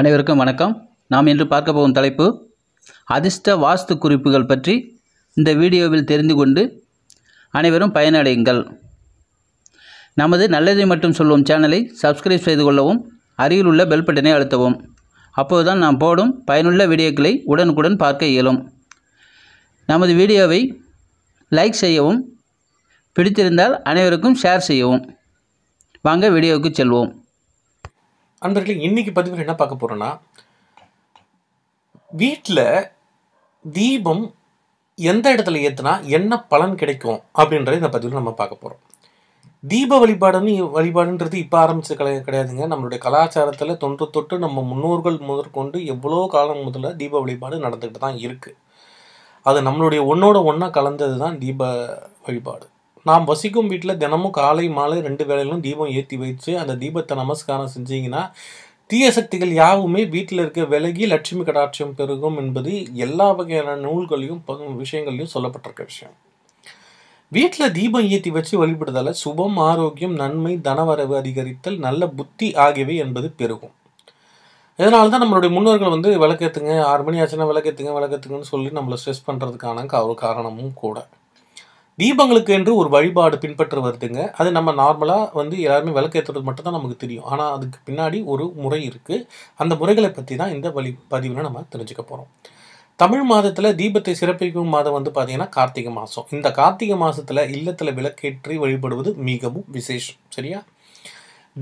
அனைவருக்கும் வணக்கம் நாம் இன்று பார்க்க போகும் தலைப்பு அதிர்ஷ்ட வாஸ்து குறிப்புகள் பற்றி இந்த வீடியோவில் தெரிந்து கொண்டு அனைவரும் பயனடையுங்கள் நமது நல்லதை மட்டும் சொல்லும் சேனலை சப்ஸ்கிரைப் செய்து கொள்ளவும் அருகில் உள்ள பெல் பட்டனை அழுத்தவும் அப்போதுதான் நாம் போடும் பயனுள்ள வீடியோக்களை உடனுக்குடன் பார்க்க இயலும் நமது வீடியோவை லைக் செய்யவும் பிடித்திருந்தால் அனைவருக்கும் ஷேர் செய்யவும் வாங்க வீடியோவுக்கு செல்வோம் அன்பர்களே இன்றைக்கி பதிவில் என்ன பார்க்க போகிறோன்னா வீட்டில் தீபம் எந்த இடத்துல ஏற்றுனா என்ன பலன் கிடைக்கும் அப்படின்றத இந்த பதிவில் நம்ம பார்க்க போகிறோம் தீப வழிபாடுன்னு வழிபாடுன்றது இப்போ ஆரம்பிச்சது கிடையாது கிடையாதுங்க நம்மளுடைய கலாச்சாரத்தில் தொன்று தொட்டு நம்ம முன்னோர்கள் முதற்கொண்டு எவ்வளோ காலம் முதல்ல தீப வழிபாடு நடந்துக்கிட்டு தான் இருக்குது அது நம்மளுடைய ஒன்றோட ஒன்றா கலந்தது தான் தீப வழிபாடு நாம் வசிக்கும் வீட்டில் தினமும் காலை மாலை ரெண்டு வேளையிலும் தீபம் ஏற்றி வச்சு அந்த தீபத்தை நமஸ்காரம் செஞ்சீங்கன்னா தீய சக்திகள் யாவுமே வீட்டில் இருக்க விலகி லட்சுமி கடாட்சியம் பெருகும் என்பது எல்லா வகையான நூல்களையும் விஷயங்களையும் சொல்லப்பட்டிருக்க விஷயம் வீட்டில் தீபம் ஏற்றி வச்சு வழிபடுதல சுபம் ஆரோக்கியம் நன்மை தனவரவு அதிகரித்தல் நல்ல புத்தி ஆகியவை என்பது பெருகும் இதனால தான் நம்மளுடைய முன்னோர்கள் வந்து விளக்கத்துங்க ஆறு மணி ஆச்சுன்னா விளக்கத்துங்க விளக்கத்துங்கன்னு சொல்லி நம்மளை ஸ்ட்ரெஸ் பண்ணுறதுக்கான ஒரு காரணமும் கூட தீபங்களுக்கு என்று ஒரு வழிபாடு பின்பற்ற வருதுங்க அது நம்ம நார்மலாக வந்து எல்லாருமே விளக்கேற்றுறது மட்டும் தான் நமக்கு தெரியும் ஆனால் அதுக்கு பின்னாடி ஒரு முறை இருக்குது அந்த முறைகளை பற்றி தான் இந்த வழி பதிவில் நம்ம தெரிஞ்சுக்க போகிறோம் தமிழ் மாதத்தில் தீபத்தை சிறப்பிக்கும் மாதம் வந்து பார்த்திங்கன்னா கார்த்திகை மாதம் இந்த கார்த்திகை மாதத்தில் இல்லத்தில் விளக்கேற்றி வழிபடுவது மிகவும் விசேஷம் சரியா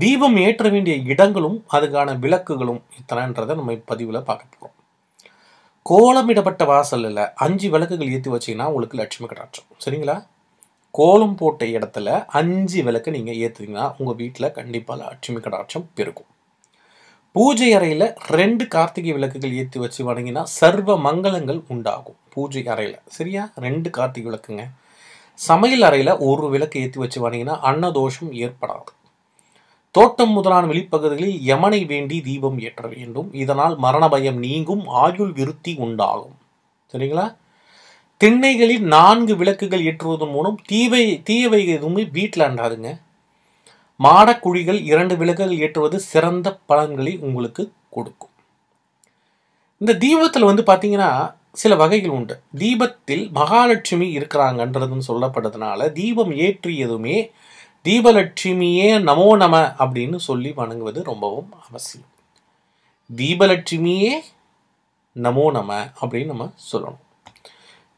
தீபம் ஏற்ற வேண்டிய இடங்களும் அதுக்கான விளக்குகளும் இத்தனைன்றதை நம்ம பதிவில் பார்க்க போகிறோம் கோலமிடப்பட்ட வாசலில் அஞ்சு விளக்குகள் ஏற்றி வச்சிங்கன்னா உங்களுக்கு லட்சுமி கடாட்சம் சரிங்களா கோலம் போட்ட இடத்துல அஞ்சு விளக்கு நீங்கள் ஏற்றுவீங்கன்னா உங்கள் வீட்டில் கண்டிப்பாக லட்சுமி கடாட்சம் பெருகும் பூஜை அறையில் ரெண்டு கார்த்திகை விளக்குகள் ஏற்றி வச்சு வணங்கினா சர்வ மங்களங்கள் உண்டாகும் பூஜை அறையில் சரியா ரெண்டு கார்த்திகை விளக்குங்க சமையல் அறையில் ஒரு விளக்கு ஏற்றி வச்சு வணங்கினா அன்னதோஷம் ஏற்படாது தோட்டம் முதலான வெளிப்பகுதிகளில் யமனை வேண்டி தீபம் ஏற்ற வேண்டும் இதனால் மரண பயம் நீங்கும் ஆயுள் விருத்தி உண்டாகும் சரிங்களா திண்ணைகளில் நான்கு விளக்குகள் ஏற்றுவதன் மூலம் தீவை தீயவை எதுவுமே வீட்டில் அண்டாதுங்க மாடக்குழிகள் இரண்டு விளக்குகள் ஏற்றுவது சிறந்த பலன்களை உங்களுக்கு கொடுக்கும் இந்த தீபத்தில் வந்து பார்த்தீங்கன்னா சில வகைகள் உண்டு தீபத்தில் மகாலட்சுமி இருக்கிறாங்கன்றதுன்னு சொல்லப்பட்டதுனால தீபம் ஏற்றியதுமே தீபலட்சுமியே நமோ நம அப்படின்னு சொல்லி வணங்குவது ரொம்பவும் அவசியம் தீபலட்சுமியே நமோ நம அப்படின்னு நம்ம சொல்லணும்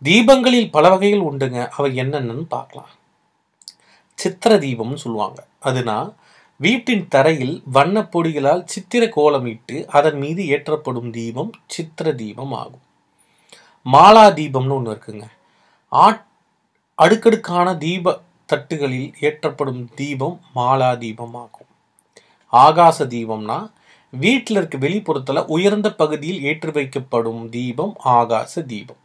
தீபங்களில் பல வகைகள் உண்டுங்க அவை என்னென்னு பார்க்கலாம் சித்திர தீபம்னு சொல்லுவாங்க அதுனா வீட்டின் தரையில் வண்ணப்பொடிகளால் சித்திர கோலமிட்டு அதன் மீது ஏற்றப்படும் தீபம் சித்திர தீபம் ஆகும் மாலா தீபம்னு ஒன்று இருக்குங்க ஆட் அடுக்கடுக்கான தீப தட்டுகளில் ஏற்றப்படும் தீபம் மாலா தீபம் ஆகும் ஆகாச தீபம்னா வீட்டில் இருக்க வெளிப்புறத்தில் உயர்ந்த பகுதியில் ஏற்றி வைக்கப்படும் தீபம் ஆகாச தீபம்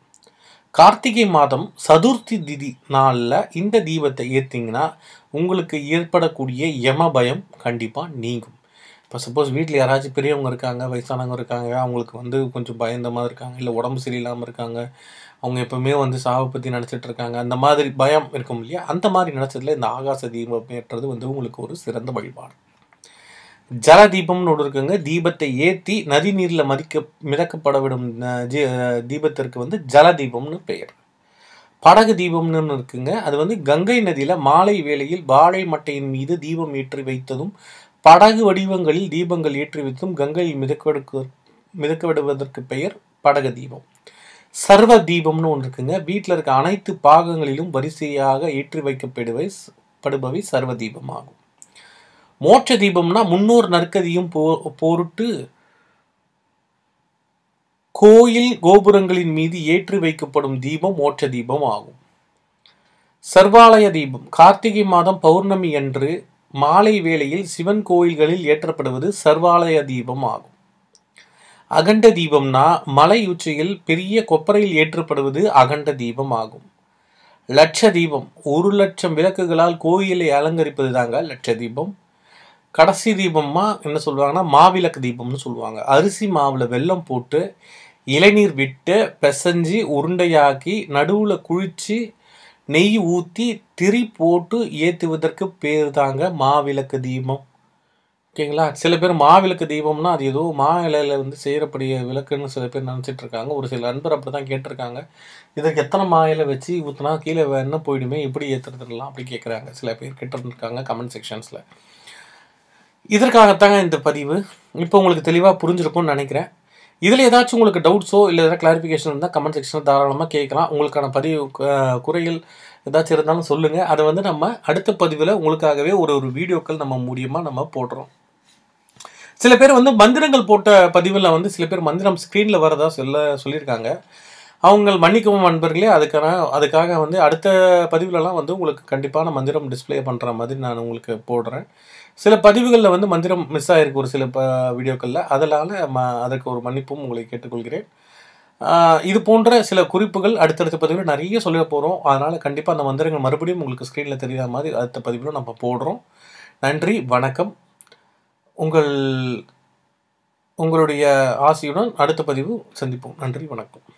கார்த்திகை மாதம் சதுர்த்தி திதி நாளில் இந்த தீபத்தை ஏற்றிங்கன்னா உங்களுக்கு ஏற்படக்கூடிய யம பயம் கண்டிப்பாக நீங்கும் இப்போ சப்போஸ் வீட்டில் யாராச்சும் பெரியவங்க இருக்காங்க வயசானவங்க இருக்காங்க அவங்களுக்கு வந்து கொஞ்சம் பயந்த மாதிரி இருக்காங்க இல்லை உடம்பு சரியில்லாமல் இருக்காங்க அவங்க எப்பவுமே வந்து சாவை பற்றி நினச்சிட்டு இருக்காங்க அந்த மாதிரி பயம் இருக்கும் இல்லையா அந்த மாதிரி நினச்சதில் இந்த ஆகாச தீபம் ஏற்றது வந்து உங்களுக்கு ஒரு சிறந்த வழிபாடு ஜல தீபம்னு ஒன்று இருக்குங்க தீபத்தை ஏற்றி நதி நீரில் மதிக்க மிதக்கப்பட விடும் தீபத்திற்கு வந்து ஜல தீபம்னு பெயர் படகு தீபம்னு இருக்குங்க அது வந்து கங்கை நதியில் மாலை வேளையில் வாழை மட்டையின் மீது தீபம் ஏற்றி வைத்ததும் படகு வடிவங்களில் தீபங்கள் ஏற்றி வைக்கும் கங்கையில் மிதக்கெடுக்க மிதக்க விடுவதற்கு பெயர் படகு தீபம் சர்வ தீபம்னு ஒன்று இருக்குங்க வீட்டில் இருக்க அனைத்து பாகங்களிலும் வரிசையாக ஏற்றி வைக்கப்படுவை படுபவை சர்வ தீபமாகும் மோட்ச தீபம்னா முன்னோர் நற்கதியும் போ போருட்டு கோயில் கோபுரங்களின் மீது ஏற்றி வைக்கப்படும் தீபம் மோட்ச தீபம் ஆகும் சர்வாலய தீபம் கார்த்திகை மாதம் பௌர்ணமி அன்று மாலை வேளையில் சிவன் கோயில்களில் ஏற்றப்படுவது சர்வாலய தீபம் ஆகும் அகண்ட தீபம்னா மலை உச்சியில் பெரிய கொப்பரையில் ஏற்றப்படுவது அகண்ட தீபம் ஆகும் லட்ச தீபம் ஒரு லட்சம் விளக்குகளால் கோயிலை அலங்கரிப்பது தாங்க லட்ச தீபம் கடைசி தீபம்மா என்ன சொல்லுவாங்கன்னா மாவிளக்கு தீபம்னு சொல்லுவாங்க அரிசி மாவில் வெல்லம் போட்டு இளநீர் விட்டு பிசைஞ்சு உருண்டையாக்கி நடுவில் குழிச்சு நெய் ஊற்றி திரி போட்டு ஏற்றுவதற்கு பேர் தாங்க மாவிளக்கு தீபம் ஓகேங்களா சில பேர் மாவிளக்கு தீபம்னா அது ஏதோ மா இலையில் வந்து செய்கிறப்படிய விளக்குன்னு சில பேர் நினச்சிட்டு இருக்காங்க ஒரு சில நண்பர் அப்படி தான் கேட்டிருக்காங்க இதற்கு எத்தனை மா இலை வச்சு ஊற்றினா கீழே என்ன போயிடுமே எப்படி ஏற்றுறதுலாம் அப்படி கேட்குறாங்க சில பேர் கேட்டிருந்துருக்காங்க கமெண்ட் செக்ஷன்ஸில் இதற்காகத்தாங்க இந்த பதிவு இப்போ உங்களுக்கு தெளிவாக புரிஞ்சிருக்கும்னு நினைக்கிறேன் இதில் ஏதாச்சும் உங்களுக்கு டவுட்ஸோ இல்லை எதாவது கிளாரிஃபிகேஷன் இருந்தால் கமெண்ட் செக்ஷனில் தாராளமாக கேட்கலாம் உங்களுக்கான பதிவு குறைகள் ஏதாச்சும் இருந்தாலும் சொல்லுங்கள் அதை வந்து நம்ம அடுத்த பதிவில் உங்களுக்காகவே ஒரு ஒரு வீடியோக்கள் நம்ம மூலியமாக நம்ம போடுறோம் சில பேர் வந்து மந்திரங்கள் போட்ட பதிவில் வந்து சில பேர் மந்திரம் ஸ்க்ரீனில் வரதா சொல்ல சொல்லியிருக்காங்க அவங்கள் மன்னிக்கவும் அன்பர்களே அதுக்கான அதுக்காக வந்து அடுத்த பதிவுலலாம் வந்து உங்களுக்கு கண்டிப்பான மந்திரம் டிஸ்பிளே பண்ணுற மாதிரி நான் உங்களுக்கு போடுறேன் சில பதிவுகளில் வந்து மந்திரம் மிஸ் ஆகிருக்கு ஒரு சில ப வீடியோக்களில் அதனால் ம அதற்கு ஒரு மன்னிப்பும் உங்களை கேட்டுக்கொள்கிறேன் இது போன்ற சில குறிப்புகள் அடுத்தடுத்த பதிவில் நிறைய சொல்ல போகிறோம் அதனால் கண்டிப்பாக அந்த மந்திரங்கள் மறுபடியும் உங்களுக்கு ஸ்க்ரீனில் தெரியாத மாதிரி அடுத்த பதிவில் நம்ம போடுறோம் நன்றி வணக்கம் உங்கள் உங்களுடைய ஆசையுடன் அடுத்த பதிவு சந்திப்போம் நன்றி வணக்கம்